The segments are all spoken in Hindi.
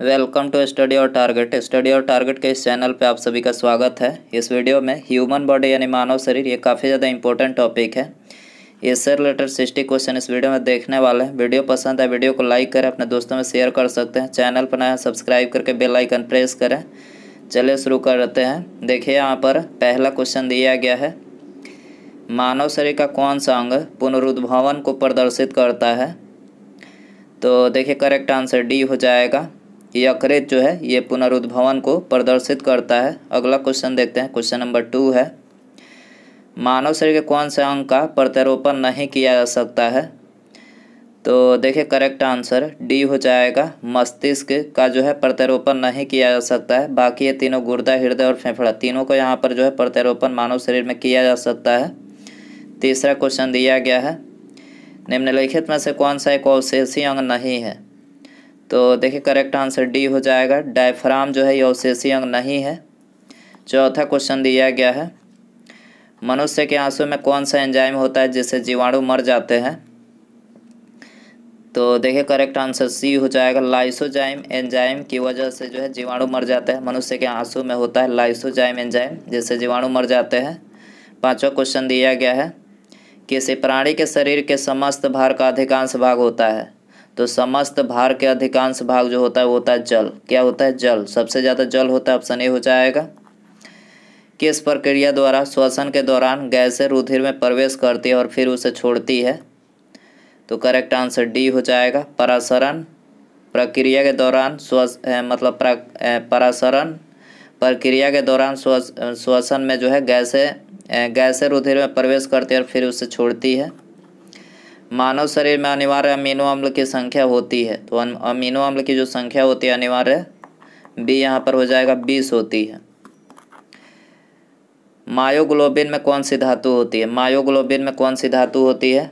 वेलकम टू स्टडी और टारगेट स्टडी और टारगेट के इस चैनल पे आप सभी का स्वागत है इस वीडियो में ह्यूमन बॉडी यानी मानव शरीर ये काफ़ी ज़्यादा इंपॉर्टेंट टॉपिक है इससे रिलेटेड सिक्सटी क्वेश्चन इस वीडियो में देखने वाले हैं वीडियो पसंद है वीडियो को लाइक करें अपने दोस्तों में शेयर कर सकते हैं चैनल पर नया सब्सक्राइब करके बेलाइकन प्रेस करें चलिए शुरू कर देते हैं देखिए यहाँ पर पहला क्वेश्चन दिया गया है मानव शरीर का कौन सा अंग पुनरुद्भवन को प्रदर्शित करता है तो देखिए करेक्ट आंसर डी हो जाएगा यकृत जो है ये पुनरुद्भवन को प्रदर्शित करता है अगला क्वेश्चन देखते हैं क्वेश्चन नंबर टू है मानव शरीर के कौन से अंग का प्रत्यारोपण नहीं किया जा सकता है तो देखिए करेक्ट आंसर डी हो जाएगा मस्तिष्क का जो है प्रत्यारोपण नहीं किया जा सकता है बाकी ये तीनों गुर्दा हृदय और फेफड़ा तीनों को यहाँ पर जो है प्रत्यारोपण मानव शरीर में किया जा सकता है तीसरा क्वेश्चन दिया गया है निम्नलिखित में से कौन सा एक अवशेषी अंग नहीं है तो देखिए करेक्ट आंसर डी हो जाएगा डायफ्राम जो है ये अवशेषी अंग नहीं है चौथा क्वेश्चन दिया गया है मनुष्य के आंसू में कौन सा एंजाइम होता है जिससे जीवाणु मर जाते हैं तो देखिए करेक्ट आंसर सी हो जाएगा लाइसोजाइम एंजाइम की वजह से जो है जीवाणु मर जाते हैं मनुष्य के आंसू में होता है लाइसोजाइम एंजाइम जिससे जीवाणु मर जाते हैं पांचवा क्वेश्चन दिया गया है किसी प्राणी के शरीर के समस्त भार का अधिकांश भाग होता है तो समस्त भार के अधिकांश भाग जो होता है वो होता है जल क्या होता है जल सबसे ज़्यादा जल होता है ऑप्शन ए हो जाएगा किस प्रक्रिया द्वारा श्वसन के दौरान गैसें रुधिर में प्रवेश करती है और फिर उसे छोड़ती है तो करेक्ट आंसर डी हो जाएगा परासरण प्रक्रिया के दौरान श्वस मतलब परासरण प्रक्रिया के दौरान श्वसन में जो है गैसें गैसें रुधिर में प्रवेश करती है और फिर उसे छोड़ती है मानव शरीर में अनिवार्य अमीनो अम्ल की संख्या होती है तो अमीनो अम्ल की जो संख्या होती है अनिवार्य बी यहाँ पर हो जाएगा बीस होती है मायोग्लोबिन में कौन सी धातु होती है मायोग्लोबिन में कौन सी धातु होती है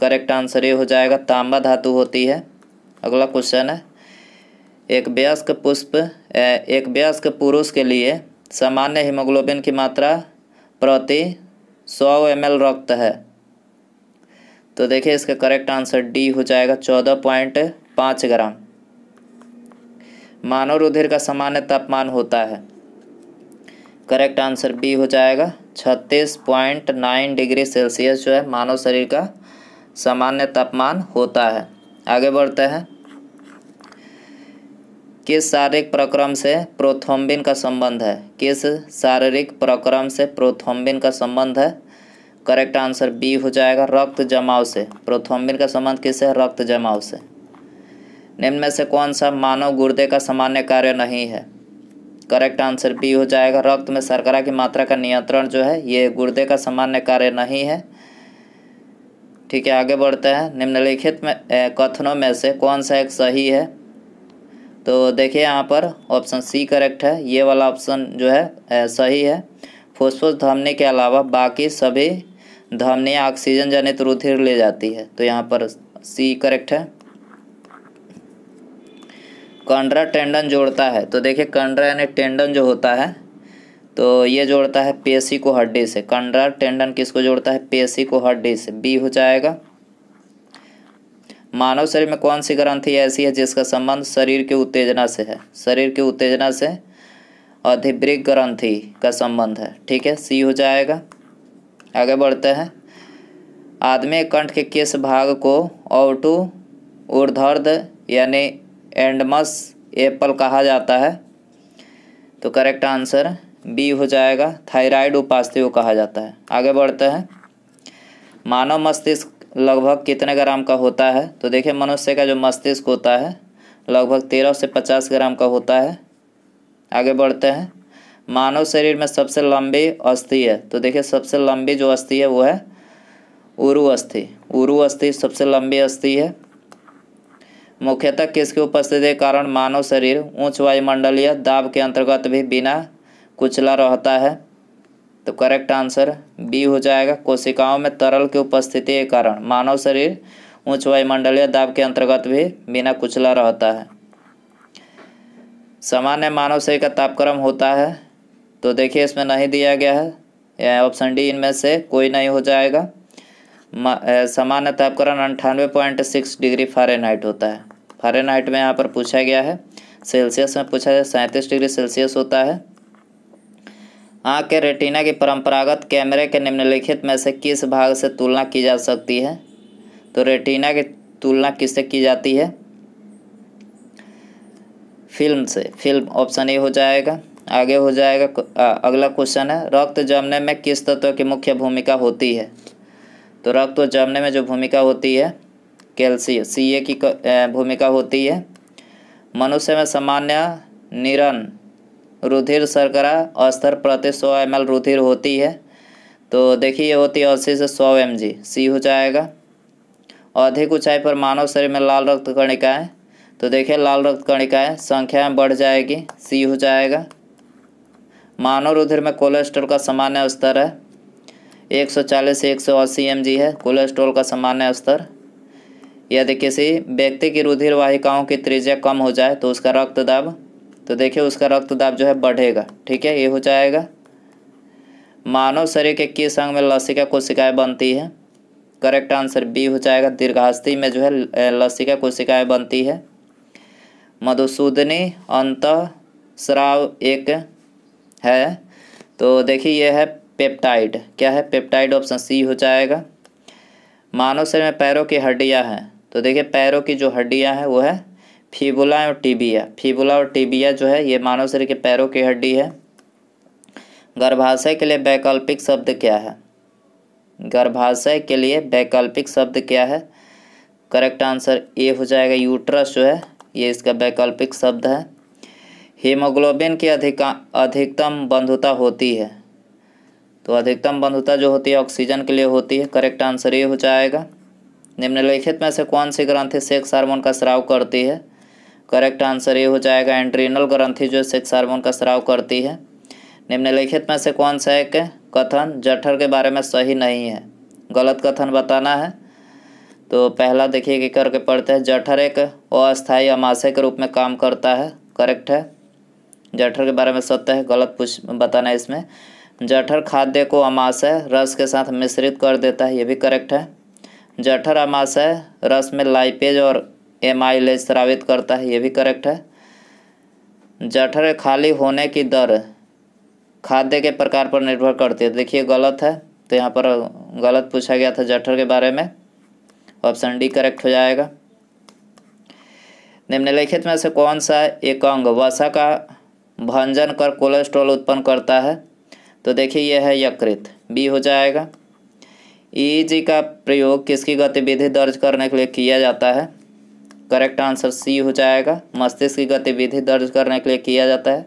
करेक्ट आंसर ये हो जाएगा तांबा धातु होती है अगला क्वेश्चन है एक वयस्क पुष्प एक वयस्क पुरुष के लिए सामान्य हीमोग्लोबिन की मात्रा प्रति सौ एम रक्त है तो देखिए इसका करेक्ट आंसर डी हो जाएगा चौदह पॉइंट पाँच ग्राम मानव रुधिर का सामान्य तापमान होता है करेक्ट आंसर बी हो जाएगा छत्तीस पॉइंट नाइन डिग्री सेल्सियस जो है मानव शरीर का सामान्य तापमान होता है आगे बढ़ते हैं किस शारीरिक प्रक्रम से प्रोथोम्बिन का संबंध है किस शारीरिक प्रक्रम से प्रोथोम्बिन का संबंध है करेक्ट आंसर बी हो जाएगा रक्त जमाव से प्रोथोम्बिन का संबंध किससे है रक्त जमाव से निम्न में से कौन सा मानव गुर्दे का सामान्य कार्य नहीं है करेक्ट आंसर बी हो जाएगा रक्त में शर्करा की मात्रा का नियंत्रण जो है ये गुर्दे का सामान्य कार्य नहीं है ठीक है आगे बढ़ते हैं निम्नलिखित में ए, कथनों में से कौन सा एक सही है तो देखिए यहाँ पर ऑप्शन सी करेक्ट है ये वाला ऑप्शन जो है ए, सही है फुसफुस धमनी के अलावा बाकी सभी धमनियाँ ऑक्सीजन जनित रुधिर ले जाती है तो यहाँ पर सी करेक्ट है कंड्रा टेंडन जोड़ता है तो देखिए कंड्रा यानी टेंडन जो होता है तो ये जोड़ता है पेशी को हड्डी से कंड्रा टेंडन किसको जोड़ता है पेशी को हड्डी से बी हो जाएगा मानव शरीर में कौन सी ग्रंथि ऐसी है जिसका संबंध शरीर के उत्तेजना से है शरीर के उत्तेजना से अधिवृक ग्रंथि का संबंध है ठीक है सी हो जाएगा आगे बढ़ते हैं आदमी कंठ के किस भाग को ओटू ऊर्धर्द यानी एंडमस एप्पल कहा जाता है तो करेक्ट आंसर बी हो जाएगा थायराइड उपास्थि को कहा जाता है आगे बढ़ते हैं मानव मस्तिष्क लगभग कितने ग्राम का होता है तो देखिए मनुष्य का जो मस्तिष्क होता है लगभग तेरह से पचास ग्राम का होता है आगे बढ़ते हैं मानव शरीर में सबसे लंबी अस्थि है तो देखिए सबसे लंबी जो अस्थि है वो है उरु अस्थि उरु अस्थि सबसे लंबी अस्थि है मुख्यतः किसकी उपस्थिति के कारण मानव शरीर उच्च वायुमंडलीय दाब के अंतर्गत भी बिना कुचला रहता है तो करेक्ट आंसर बी हो जाएगा कोशिकाओं में तरल की उपस्थिति के कारण मानव शरीर उच्च वायुमंडलीय दाब के अंतर्गत भी बिना कुचला रहता है सामान्य मानव शरीर का तापक्रम होता है तो देखिए इसमें नहीं दिया गया है ऑप्शन डी इनमें से कोई नहीं हो जाएगा सामान्य तापकरण अंठानवे पॉइंट सिक्स डिग्री फारेनहाइट होता है फारेनहाइट में यहाँ पर पूछा गया है सेल्सियस में पूछा है सैंतीस डिग्री सेल्सियस होता है आँख के रेटिना की परंपरागत कैमरे के निम्नलिखित में से किस भाग से तुलना की जा सकती है तो रेटिना की तुलना किससे की जाती है फिल्म से फिल्म ऑप्शन ए हो जाएगा आगे हो जाएगा आ, अगला क्वेश्चन है रक्त जमने में किस तत्व की मुख्य भूमिका होती है तो रक्त जमने में जो भूमिका होती है कैल्सियम सी ए की भूमिका होती है मनुष्य में सामान्य निरन रुधिर शर्करा स्तर प्रति सौ एम रुधिर होती है तो देखिए ये होती है अस्सी से सौ एम जी सी हो जाएगा अधिक ऊंचाई पर मानव शरीर में लाल रक्त कणिकाएँ तो देखिए लाल रक्त कणिकाएँ संख्या में बढ़ जाएगी सी हो जाएगा मानव रुधिर में कोलेस्ट्रॉल का सामान्य स्तर है 140 से 180 एमजी है कोलेस्ट्रॉल का सामान्य स्तर यदि किसी व्यक्ति की रुधिर वाहिकाओं की त्रिज्या कम हो जाए तो उसका रक्त दाब तो देखिए उसका रक्त दाब जो है बढ़ेगा ठीक है ये हो जाएगा मानव शरीर के किस अंग में लसिका कोशिकाएं बनती है करेक्ट आंसर बी हो जाएगा दीर्घास्थी में जो है लसिका कोशिकाएं बनती है मधुसूदनी अंत श्राव एक है तो देखिए ये है पेप्टाइड क्या है पेप्टाइड ऑप्शन सी हो जाएगा मानव शरीर में पैरों की हड्डियाँ हैं तो देखिए पैरों की जो हड्डियाँ हैं वो है फीबुला और टीबिया फीबुला और टीबिया जो है ये मानव शरीर के पैरों की हड्डी है गर्भाशय के लिए वैकल्पिक शब्द क्या है गर्भाशय के लिए वैकल्पिक शब्द क्या है करेक्ट आंसर ए हो जाएगा यूट्रस जो है ये इसका वैकल्पिक शब्द है हीमोग्लोबिन की अधिका अधिकतम बंधुता होती है तो अधिकतम बंधुता जो होती है ऑक्सीजन के लिए होती है करेक्ट आंसर ये हो जाएगा निम्नलिखित में से कौन सी ग्रंथि सेक्स हार्मोन का स्राव करती है करेक्ट आंसर ये हो जाएगा एंट्रीनल ग्रंथि जो सेक्स हार्मोन का स्राव करती है निम्नलिखित में से कौन सा एक कथन जठर के बारे में सही नहीं है गलत कथन बताना है तो पहला देखिए कि करके पढ़ते हैं जठर एक अस्थायी अमाशय के रूप में काम करता है करेक्ट है जठर के बारे में सत्य है गलत पूछ बताना है इसमें जठर खाद्य को अमाशय रस के साथ मिश्रित कर देता है ये भी करेक्ट है जठर अमाशय रस में लाइपेज और एमाइलेज स्रावित करता है ये भी करेक्ट है जठर खाली होने की दर खाद्य के प्रकार पर निर्भर करती है देखिए गलत है तो यहाँ पर गलत पूछा गया था जठर के बारे में ऑप्शन डी करेक्ट हो जाएगा निम्नलिखित में से कौन सा एक अंग वसा का भंजन कर कोलेस्ट्रॉल उत्पन्न करता है तो देखिए यह है यकृत बी हो जाएगा ई e का प्रयोग किसकी गतिविधि दर्ज करने के लिए किया जाता है करेक्ट आंसर सी हो जाएगा मस्तिष्क की गतिविधि दर्ज करने के लिए किया जाता है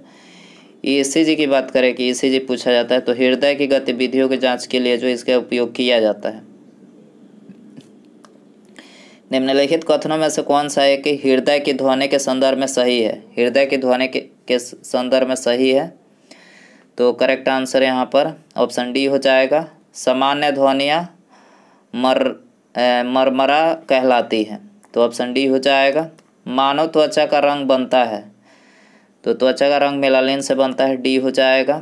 ई e की बात करें कि ई e पूछा जाता है तो हृदय की गतिविधियों की जांच के लिए जो इसका उपयोग किया जाता है निम्नलिखित कथनों में से कौन सा है कि हृदय की ध्वनि के संदर्भ में सही है हृदय की ध्वनि के के संदर्भ में सही है तो करेक्ट आंसर यहाँ पर ऑप्शन डी हो जाएगा सामान्य ध्वनियाँ मर मरमरा कहलाती हैं तो ऑप्शन डी हो जाएगा मानव त्वचा का रंग बनता है तो त्वचा का रंग मेलालिन से बनता है डी हो जाएगा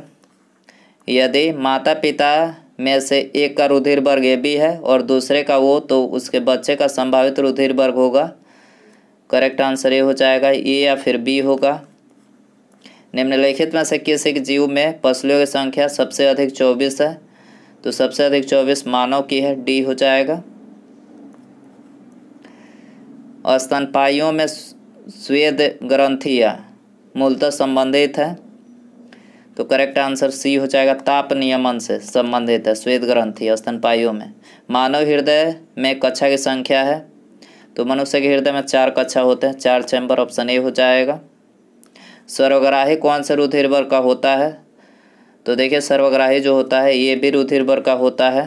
यदि माता पिता में से एक का रुधिर वर्ग ए बी है और दूसरे का वो तो उसके बच्चे का संभावित रुधिर वर्ग होगा करेक्ट आंसर ए हो जाएगा ए या फिर बी होगा निम्नलिखित में से किस एक जीव में पसलियों की संख्या सबसे अधिक चौबीस है तो सबसे अधिक चौबीस मानव की है डी हो जाएगा और स्तनपाइयों में स्वेद ग्रंथिया मूलतः संबंधित है तो करेक्ट आंसर सी हो जाएगा ताप नियमन से संबंधित है स्वेद ग्रंथी स्तनपाइयों में मानव हृदय में कक्षा की संख्या है तो मनुष्य के हृदय में चार कक्षा होते हैं चार चैम्बर ऑप्शन ए हो जाएगा सर्वग्राही कौन से रुधिर वर्ग का होता है तो देखिए सर्वग्राही जो होता है ये भी रुधिर वर्ग का होता है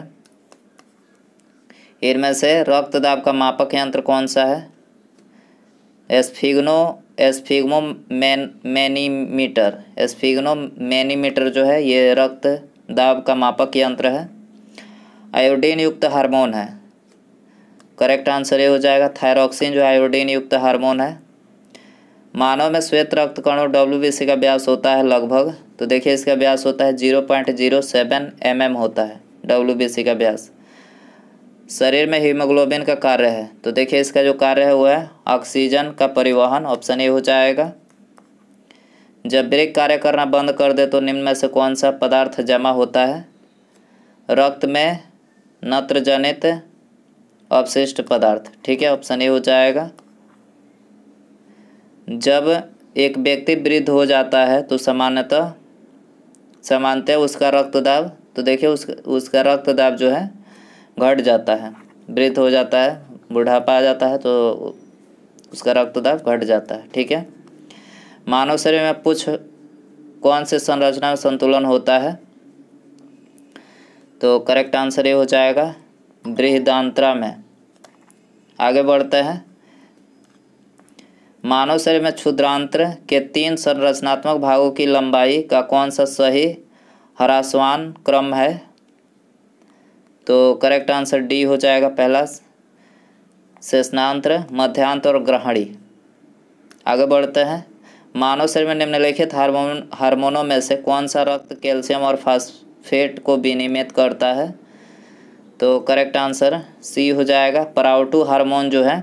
इनमें से रक्त दाब का मापक यंत्र कौन सा है एस्फिग्नो एस्फिग्मो मैन मैनीमीटर एस्फिग्नो मैनीमीटर जो है ये रक्त दाब का मापक यंत्र है आयोडीन युक्त हार्मोन है करेक्ट आंसर ये हो जाएगा थायरोक्सिन जो आयोडीन युक्त हार्मोन है मानव में श्वेत रक्त कणों डब्ल्यू का व्यास होता है लगभग तो देखिए इसका व्यास होता है zero point zero seven M M होता है डब्ल्यू का व्यास शरीर में हीमोग्लोबिन का कार्य है तो देखिए इसका जो कार्य है वो है ऑक्सीजन का परिवहन ऑप्शन ए हो जाएगा जब ब्रेक कार्य करना बंद कर दे तो निम्न में से कौन सा पदार्थ जमा होता है रक्त में नत्रजनित अवशिष्ट पदार्थ ठीक है ऑप्शन ए हो जाएगा जब एक व्यक्ति वृद्ध हो जाता है तो सामान्यतः सामान्यतः उसका रक्त दाब तो देखिए उस उसका रक्त दाब जो है घट जाता है वृद्ध हो जाता है बुढ़ापा आ जाता है तो उसका रक्त दाब घट जाता है ठीक है मानव शरीर में कुछ कौन से संरचना में संतुलन होता है तो करेक्ट आंसर ये हो जाएगा बृहदांतरा में आगे बढ़ते हैं मानव शरीर में क्षुद्रांत्र के तीन संरचनात्मक भागों की लंबाई का कौन सा सही हरासवान क्रम है तो करेक्ट आंसर डी हो जाएगा पहला शेषनांत्र मध्यांत और ग्रहणी आगे बढ़ते हैं मानव शरीर में निम्नलिखित हार्मोन हार्मोनों में से कौन सा रक्त कैल्शियम और फास्फेट को विनियमित करता है तो करेक्ट आंसर सी हो जाएगा पराउटू हार्मोन जो है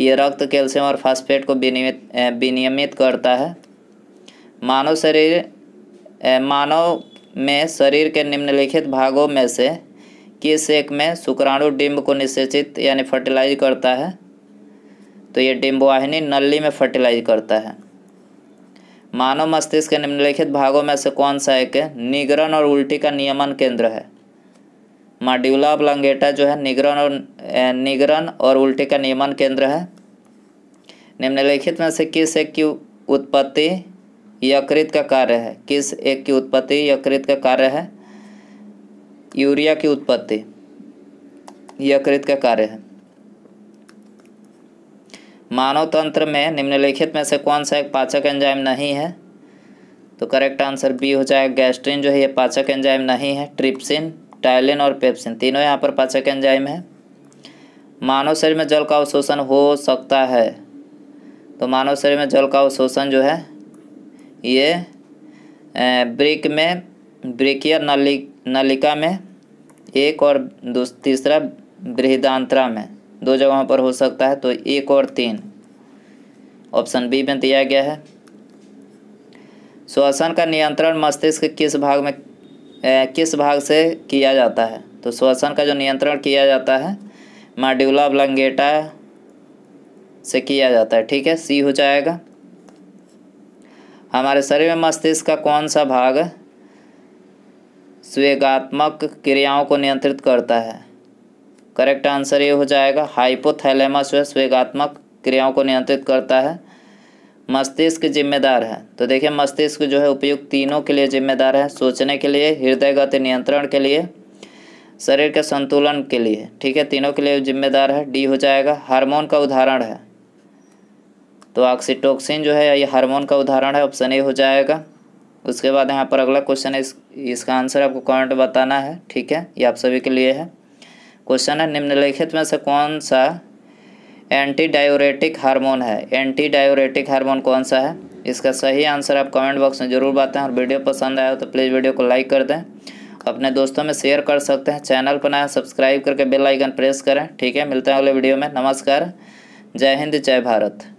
ये रक्त कैल्शियम और फास्फेट को विनियमित विनियमित करता है मानव शरीर मानव में शरीर के निम्नलिखित भागों में से किस एक में शुक्राणु डिम्ब को निषेचित यानी फर्टिलाइज करता है तो ये डिम्बवाहिनी नली में फर्टिलाइज करता है मानव मस्तिष्क के निम्नलिखित भागों में से कौन सा एक निगरण और उल्टी का नियमन केंद्र है माड्यूला ब्लंगेटा जो है निगरन और निगरन और उल्टी का नियमन केंद्र है निम्नलिखित में से किस एक की उत्पत्ति यकृत का कार्य है किस एक की उत्पत्ति यकृत का कार्य है यूरिया की उत्पत्ति यकृत का कार्य है मानव तंत्र में निम्नलिखित में से कौन सा एक पाचक एंजाइम नहीं है तो करेक्ट आंसर बी हो जाएगा गैस्ट्रिन जो है ये पाचक एंजाइम नहीं है ट्रिप्सिन टाइलिन और पेप्सिन तीनों यहाँ पर पाचक एंजाइम है मानव शरीर में जल का अवशोषण हो सकता है तो मानव शरीर में जल का अवशोषण जो है ये ब्रिक में ब्रिकियर नली नलिका में एक और तीसरा बृहदांतरा में दो जगहों पर हो सकता है तो एक और तीन ऑप्शन बी में दिया गया है श्वसन का नियंत्रण मस्तिष्क किस भाग में किस भाग से किया जाता है तो श्वसन का जो नियंत्रण किया जाता है माड्यूला ब्लंगेटा से किया जाता है ठीक है सी हो जाएगा हमारे शरीर में मस्तिष्क का कौन सा भाग स्वेगात्मक क्रियाओं को नियंत्रित करता है करेक्ट आंसर ये हो जाएगा हाइपोथैलेमस स्वेगात्मक क्रियाओं को नियंत्रित करता है मस्तिष्क जिम्मेदार है तो देखिए मस्तिष्क जो है उपयुक्त तीनों के लिए जिम्मेदार है सोचने के लिए हृदय गति नियंत्रण के लिए शरीर के संतुलन के लिए ठीक है तीनों के लिए जिम्मेदार है डी हो जाएगा हार्मोन का उदाहरण है तो ऑक्सीटोक्सिन जो है ये हार्मोन का उदाहरण है ऑप्शन ए हो जाएगा उसके बाद यहाँ पर अगला क्वेश्चन है इस, इसका आंसर आपको कमेंट बताना है ठीक है ये आप सभी के लिए है क्वेश्चन है निम्नलिखित में से कौन सा एंटी डायोरेटिक हार्मोन है एंटी डायोरेटिक हार्मोन कौन सा है इसका सही आंसर आप कमेंट बॉक्स में ज़रूर बताएं और वीडियो पसंद आया हो तो प्लीज़ वीडियो को लाइक कर दें अपने दोस्तों में शेयर कर सकते हैं चैनल पर नया सब्सक्राइब करके बेल आइकन प्रेस करें ठीक है मिलते हैं अगले वीडियो में नमस्कार जय हिंद जय भारत